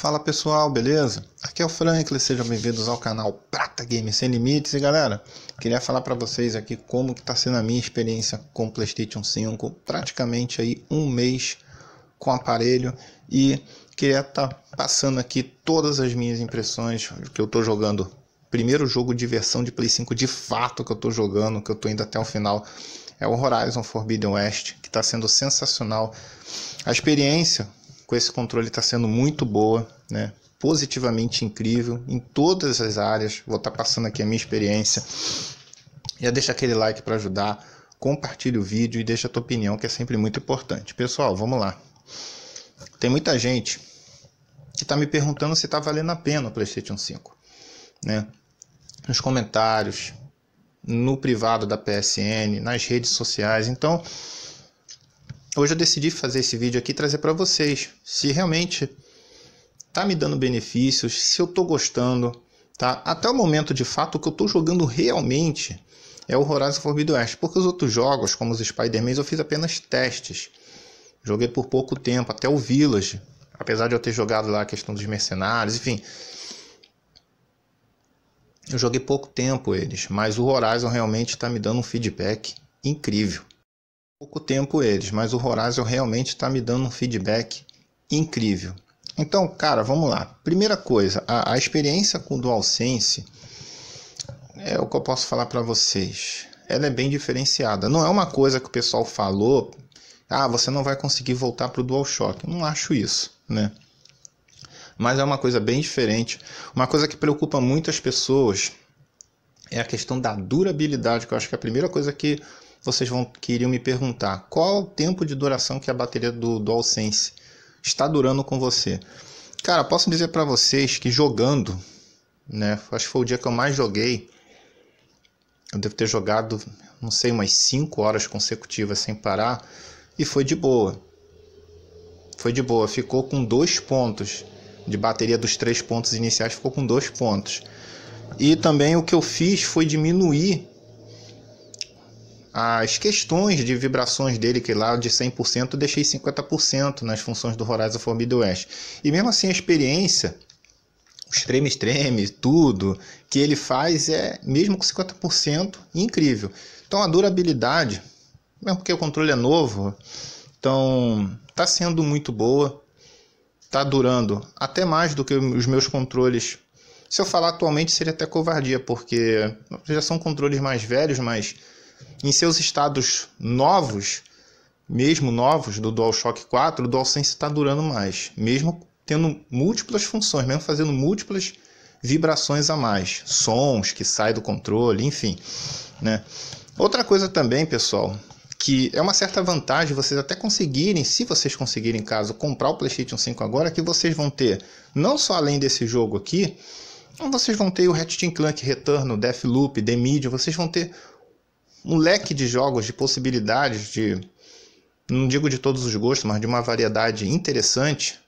Fala pessoal, beleza? Aqui é o Franklin, sejam bem-vindos ao canal Prata Games Sem Limites e galera, queria falar para vocês aqui como que tá sendo a minha experiência com o Playstation 5, praticamente aí um mês com o aparelho e queria estar tá passando aqui todas as minhas impressões que eu tô jogando. Primeiro jogo de versão de Play 5 de fato que eu tô jogando, que eu tô indo até o final, é o Horizon Forbidden West, que está sendo sensacional. A experiência com esse controle está sendo muito boa, né? positivamente incrível em todas as áreas. Vou estar tá passando aqui a minha experiência. Já deixa aquele like para ajudar, compartilha o vídeo e deixa a tua opinião, que é sempre muito importante. Pessoal, vamos lá. Tem muita gente que está me perguntando se está valendo a pena o PlayStation 5, né? Nos comentários, no privado da PSN, nas redes sociais. Então, hoje eu decidi fazer esse vídeo aqui e trazer para vocês se realmente tá me dando benefícios, se eu tô gostando, tá? Até o momento de fato o que eu tô jogando realmente é o Horizon Forbidden West, porque os outros jogos, como os Spider-Man, eu fiz apenas testes. Joguei por pouco tempo, até o Village, apesar de eu ter jogado lá a questão dos mercenários, enfim. Eu joguei pouco tempo eles, mas o Horizon realmente está me dando um feedback incrível pouco tempo eles, mas o Horizon realmente está me dando um feedback incrível. Então, cara, vamos lá. Primeira coisa, a, a experiência com o DualSense é o que eu posso falar para vocês. Ela é bem diferenciada. Não é uma coisa que o pessoal falou, ah, você não vai conseguir voltar para o DualShock. Eu não acho isso, né? Mas é uma coisa bem diferente. Uma coisa que preocupa muitas pessoas é a questão da durabilidade, que eu acho que é a primeira coisa que vocês vão queriam me perguntar qual o tempo de duração que a bateria do DualSense está durando com você. Cara, posso dizer para vocês que jogando, né, acho que foi o dia que eu mais joguei. Eu devo ter jogado, não sei, umas 5 horas consecutivas sem parar e foi de boa. Foi de boa, ficou com dois pontos de bateria dos três pontos iniciais, ficou com dois pontos. E também o que eu fiz foi diminuir as questões de vibrações dele, que lá de 100% eu deixei 50% nas funções do Horizon Forbidden West. E mesmo assim a experiência, os tremes tremes, tudo que ele faz é, mesmo com 50%, incrível. Então a durabilidade, mesmo porque o controle é novo, então tá sendo muito boa, tá durando até mais do que os meus controles se eu falar atualmente seria até covardia, porque já são controles mais velhos, mas em seus estados novos, mesmo novos do DualShock 4, o DualSense está durando mais, mesmo tendo múltiplas funções, mesmo fazendo múltiplas vibrações a mais, sons que saem do controle, enfim, né? Outra coisa também, pessoal, que é uma certa vantagem vocês até conseguirem, se vocês conseguirem, caso comprar o PlayStation 5 agora, que vocês vão ter, não só além desse jogo aqui, vocês vão ter o Ratchet Clank Return, Deathloop, The Medium, vocês vão ter um leque de jogos, de possibilidades, de não digo de todos os gostos, mas de uma variedade interessante,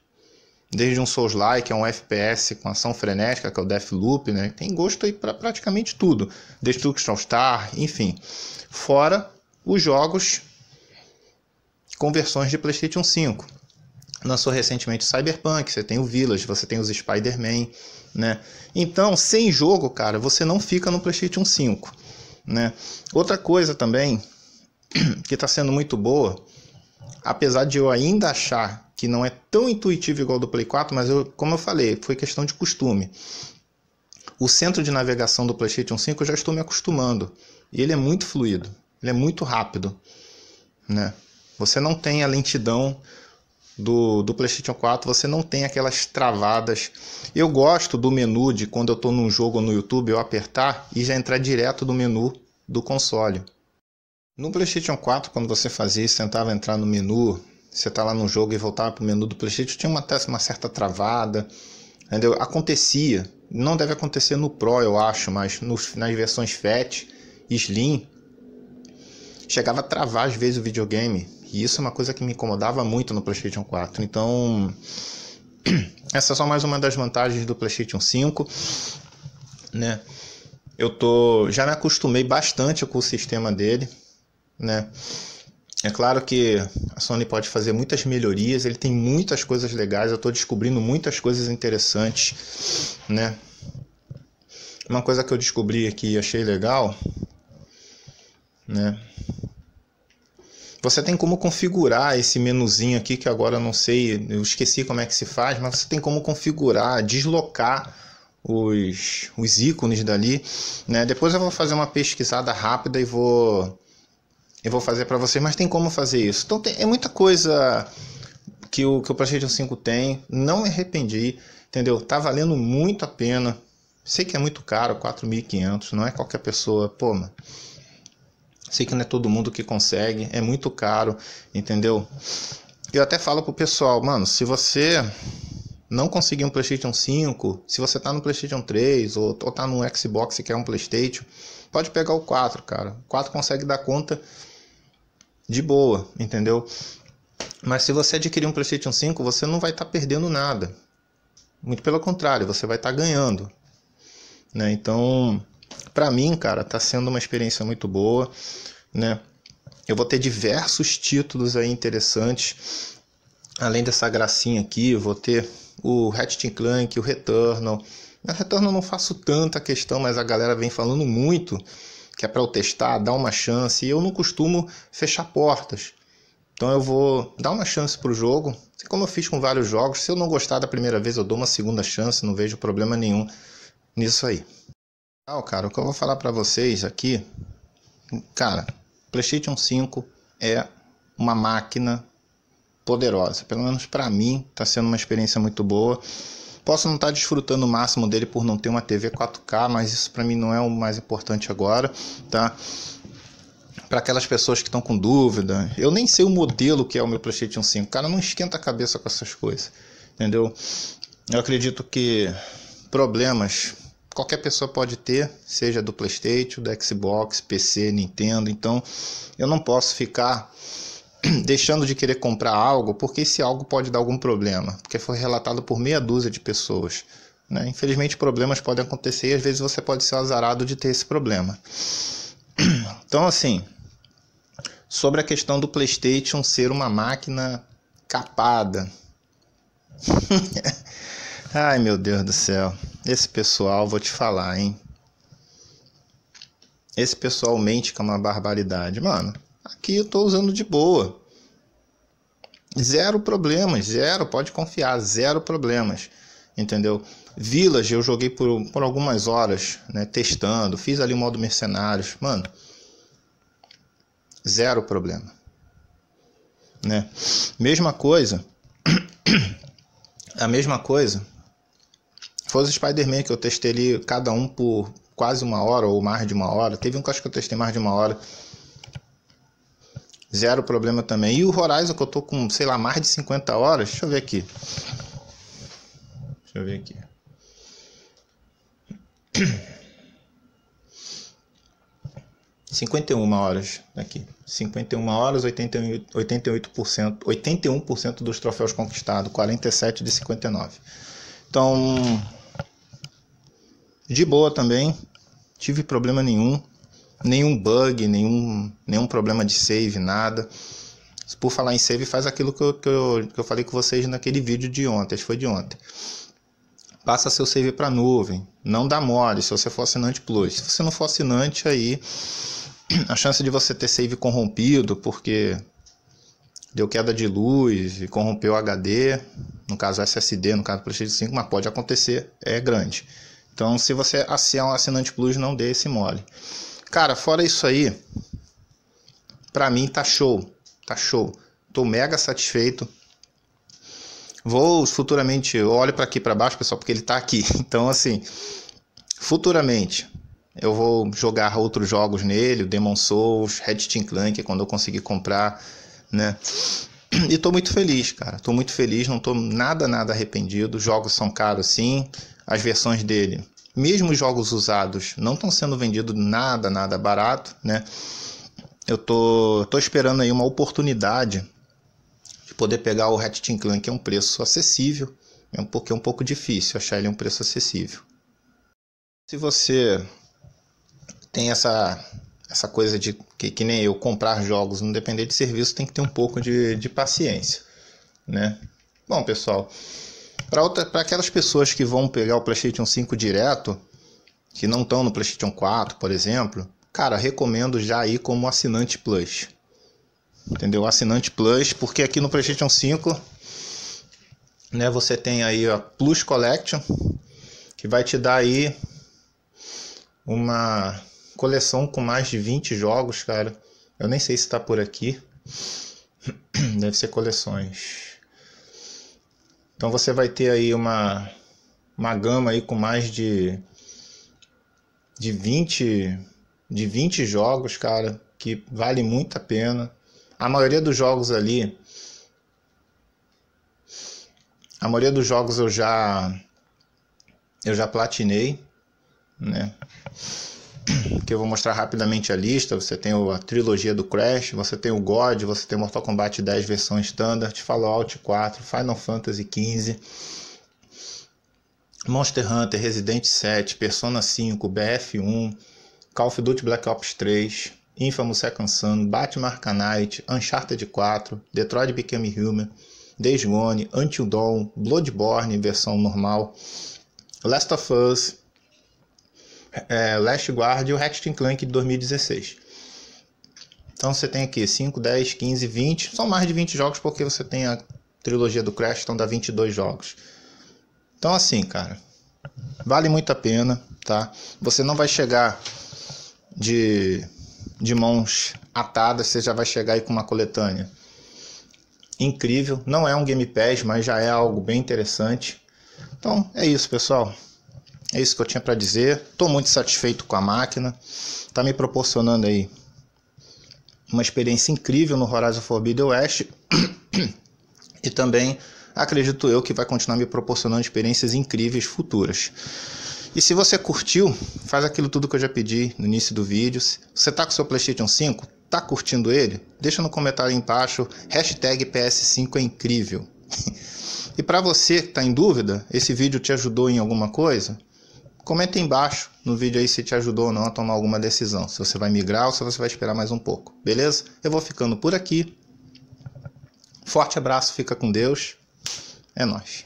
desde um Souls-like a um FPS com ação frenética, que é o Deathloop, né? Tem gosto aí para praticamente tudo, Destruction Star, enfim. Fora os jogos com versões de PlayStation 5. Lançou recentemente Cyberpunk, você tem o Village, você tem os Spider-Man, né? Então, sem jogo, cara, você não fica no PlayStation 5. Né? Outra coisa também que está sendo muito boa, apesar de eu ainda achar que não é tão intuitivo igual do Play 4, mas eu, como eu falei, foi questão de costume. O centro de navegação do PlayStation 5 eu já estou me acostumando e ele é muito fluido, ele é muito rápido, né? Você não tem a lentidão do, do PlayStation 4, você não tem aquelas travadas. Eu gosto do menu de quando eu estou num jogo no YouTube, eu apertar e já entrar direto do menu do console. No PlayStation 4, quando você fazia isso, tentava entrar no menu, você tá lá no jogo e voltava para o menu do PlayStation, tinha uma, uma certa travada, entendeu? Acontecia, não deve acontecer no Pro, eu acho, mas nos, nas versões Fat, Slim, chegava a travar às vezes o videogame, e isso é uma coisa que me incomodava muito no PlayStation 4. Então, essa é só mais uma das vantagens do PlayStation 5, né? Eu tô já me acostumei bastante com o sistema dele, né? É claro que a Sony pode fazer muitas melhorias, ele tem muitas coisas legais, eu estou descobrindo muitas coisas interessantes, né? Uma coisa que eu descobri aqui e achei legal, né? Você tem como configurar esse menuzinho aqui, que agora eu não sei, eu esqueci como é que se faz, mas você tem como configurar, deslocar os, os ícones dali. Né? Depois eu vou fazer uma pesquisada rápida e vou, eu vou fazer para vocês, mas tem como fazer isso. Então tem, é muita coisa que o, que o PlayStation 5 tem, não me arrependi, entendeu? Tá valendo muito a pena. Sei que é muito caro, 4.500, não é qualquer pessoa, pô, mano Sei que não é todo mundo que consegue, é muito caro, entendeu? Eu até falo pro pessoal, mano, se você não conseguir um PlayStation 5, se você tá no PlayStation 3 ou, ou tá no Xbox e quer um PlayStation, pode pegar o 4, cara. O 4 consegue dar conta de boa, entendeu? Mas se você adquirir um PlayStation 5, você não vai estar tá perdendo nada. Muito pelo contrário, você vai estar tá ganhando. Né? Então, para mim, cara, tá sendo uma experiência muito boa, né? Eu vou ter diversos títulos aí interessantes. Além dessa gracinha aqui, eu vou ter o Ratchet Clank, o Returnal. Na Returnal não faço tanta questão, mas a galera vem falando muito que é para eu testar, dar uma chance, e eu não costumo fechar portas. Então eu vou dar uma chance para o jogo, assim como eu fiz com vários jogos. Se eu não gostar da primeira vez, eu dou uma segunda chance, não vejo problema nenhum nisso aí ah, cara, o que eu vou falar para vocês aqui, cara, PlayStation 5 é uma máquina poderosa. Pelo menos para mim, tá sendo uma experiência muito boa. Posso não estar tá desfrutando o máximo dele por não ter uma TV 4K, mas isso para mim não é o mais importante agora, tá? Para aquelas pessoas que estão com dúvida, eu nem sei o modelo que é o meu PlayStation 5. Cara, não esquenta a cabeça com essas coisas, entendeu? Eu acredito que problemas qualquer pessoa pode ter, seja do PlayStation, do Xbox, PC, Nintendo. Então, eu não posso ficar deixando de querer comprar algo, porque esse algo pode dar algum problema, porque foi relatado por meia dúzia de pessoas. Né? Infelizmente, problemas podem acontecer e às vezes você pode ser azarado de ter esse problema. Então, assim, sobre a questão do PlayStation ser uma máquina capada. Ai, meu Deus do céu. Esse pessoal, vou te falar, hein? Esse pessoal mente que é uma barbaridade. Mano, aqui eu tô usando de boa. Zero problemas, zero, pode confiar, zero problemas. Entendeu? Village eu joguei por, por algumas horas, né? Testando, fiz ali o modo mercenários. Mano, zero problema. Né? Mesma coisa, a mesma coisa foi os Spider-Man que eu testei ali, cada um por quase uma hora ou mais de uma hora. Teve um que eu acho que eu testei mais de uma hora. Zero problema também. E o Horizon que eu tô com, sei lá, mais de 50 horas. Deixa eu ver aqui. Deixa eu ver aqui. cinquenta e uma horas aqui. cinquenta e uma horas, oitenta oitenta e oito por cento oitenta e um por cento dos troféus conquistados, quarenta e sete de cinquenta e nove Então, de boa também, tive problema nenhum, nenhum bug, nenhum, nenhum problema de save, nada. Por falar em save, faz aquilo que eu, que eu, que eu falei com vocês naquele vídeo de ontem, acho que foi de ontem. Passa seu save para nuvem, não dá mole se você for assinante Plus. Se você não for assinante, aí a chance de você ter save corrompido porque deu queda de luz e corrompeu o HD, no caso SSD, no caso PlayStation 5, mas pode acontecer, é grande. Então, se você é um assinante Plus, não dê esse mole. Cara, fora isso aí, pra mim tá show. Tá show. Tô mega satisfeito. Vou futuramente, eu olho para aqui para baixo, pessoal, porque ele tá aqui. Então, assim, futuramente eu vou jogar outros jogos nele, Demon Souls, Red Team Clank, quando eu conseguir comprar, né? E tô muito feliz, cara. Tô muito feliz, não tô nada, nada arrependido. Jogos são caros sim as versões dele. Mesmo jogos usados não estão sendo vendidos nada, nada barato, né? Eu tô, tô esperando aí uma oportunidade de poder pegar o Ratchet Clank, que é um preço acessível, é um porque é um pouco difícil achar ele um preço acessível. Se você tem essa essa coisa de que, que nem eu comprar jogos, não depender de serviço, tem que ter um pouco de, de paciência, né? Bom, pessoal, para aquelas pessoas que vão pegar o PlayStation 5 direto, que não estão no PlayStation 4, por exemplo, cara, recomendo já ir como assinante Plus. Entendeu? Assinante Plus, porque aqui no PlayStation 5, né, você tem aí a Plus Collection, que vai te dar aí uma coleção com mais de 20 jogos, cara. Eu nem sei se está por aqui. Deve ser coleções. Então você vai ter aí uma, uma gama aí com mais de, de, 20, de 20 jogos, cara, que vale muito a pena. A maioria dos jogos ali. A maioria dos jogos eu já. Eu já platinei, né? que eu vou mostrar rapidamente a lista. Você tem a trilogia do Crash, você tem o God, você tem Mortal Kombat 10 versão standard, Fallout 4, Final Fantasy 15, Monster Hunter, Resident 7, Persona 5, BF1, Call of Duty Black Ops 3, Infamous Second Son, Batman Arkham Knight, Uncharted 4, Detroit Become Human, Days Gone, Until Dawn, Bloodborne versão normal, Last of Us, é, Last Guard e o Ratchet Clank de 2016. Então você tem aqui 5, 10, 15, 20. São mais de 20 jogos porque você tem a trilogia do Crash, então dá 22 jogos. Então assim, cara, vale muito a pena, tá? Você não vai chegar de, de mãos atadas, você já vai chegar aí com uma coletânea incrível. Não é um Game Pass, mas já é algo bem interessante. Então é isso, pessoal. É isso que eu tinha para dizer. Estou muito satisfeito com a máquina. Está me proporcionando aí uma experiência incrível no Horizon Forbidden West. e também acredito eu que vai continuar me proporcionando experiências incríveis futuras. E se você curtiu, faz aquilo tudo que eu já pedi no início do vídeo. você está com seu PlayStation 5? Está curtindo ele? Deixa no comentário embaixo, hashtag PS5 é incrível. e para você que está em dúvida, esse vídeo te ajudou em alguma coisa? comenta embaixo no vídeo aí se te ajudou ou não a tomar alguma decisão, se você vai migrar ou se você vai esperar mais um pouco, beleza? Eu vou ficando por aqui. Forte abraço, fica com Deus. É nóis.